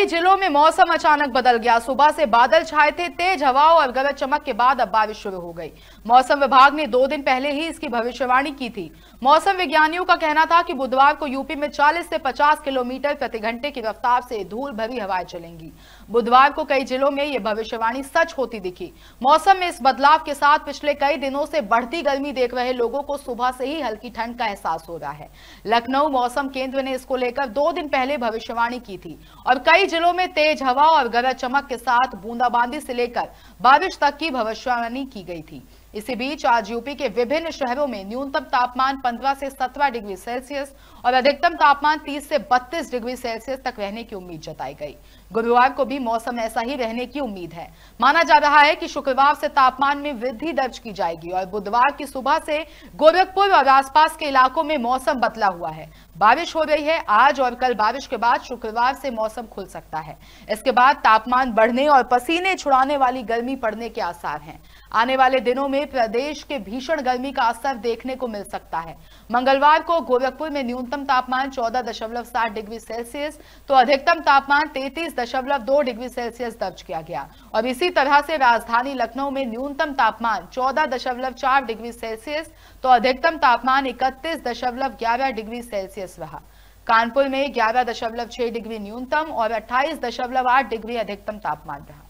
कई जिलों में मौसम अचानक बदल गया सुबह से बादल छाए थे तेज हवाओं और गरज चमक के बाद अब बारिश शुरू हो गई मौसम विभाग ने दो दिन पहले ही इसकी भविष्यवाणी की थी मौसम विज्ञानियों का कहना था कि बुधवार को यूपी में 40 से 50 किलोमीटर प्रति घंटे की रफ्तार से धूल भरी हवाएं चलेंगी बुधवार को कई जिलों में ये भविष्यवाणी सच होती दिखी मौसम में इस बदलाव के साथ पिछले कई दिनों से बढ़ती गर्मी देख रहे लोगों को सुबह से ही हल्की ठंड का एहसास हो रहा है लखनऊ मौसम केंद्र ने इसको लेकर दो दिन पहले भविष्यवाणी की थी और कई जिलों में तेज हवा और गरज चमक के साथ बूंदाबांदी से लेकर बारिश तक की भविष्यवाणी की गई थी इसी बीच आज यूपी के विभिन्न शहरों में न्यूनतम तापमान 15 से 17 डिग्री सेल्सियस और अधिकतम तापमान 30 से 32 डिग्री सेल्सियस तक रहने की उम्मीद जताई गई गुरुवार को भी मौसम ऐसा ही रहने की उम्मीद है माना जा रहा है कि शुक्रवार से तापमान में वृद्धि दर्ज की जाएगी और बुधवार की सुबह से गोरखपुर और आसपास के इलाकों में मौसम बदला हुआ है बारिश हो रही है आज और कल बारिश के बाद शुक्रवार से मौसम खुल सकता है इसके बाद तापमान बढ़ने और पसीने छुड़ाने वाली गर्मी पड़ने के आसार हैं आने वाले दिनों में में प्रदेश के भीषण गर्मी का असर देखने को मिल सकता है मंगलवार को गोरखपुर में न्यूनतम तापमान 14.7 डिग्री सेल्सियस तो अधिकतम तापमान 33.2 डिग्री सेल्सियस दर्ज किया गया और इसी तरह से राजधानी लखनऊ में न्यूनतम तापमान 14.4 डिग्री सेल्सियस तो अधिकतम तापमान इकतीस डिग्री सेल्सियस रहा कानपुर में छह डिग्री न्यूनतम और आठ डिग्री अधिकतम तापमान रहा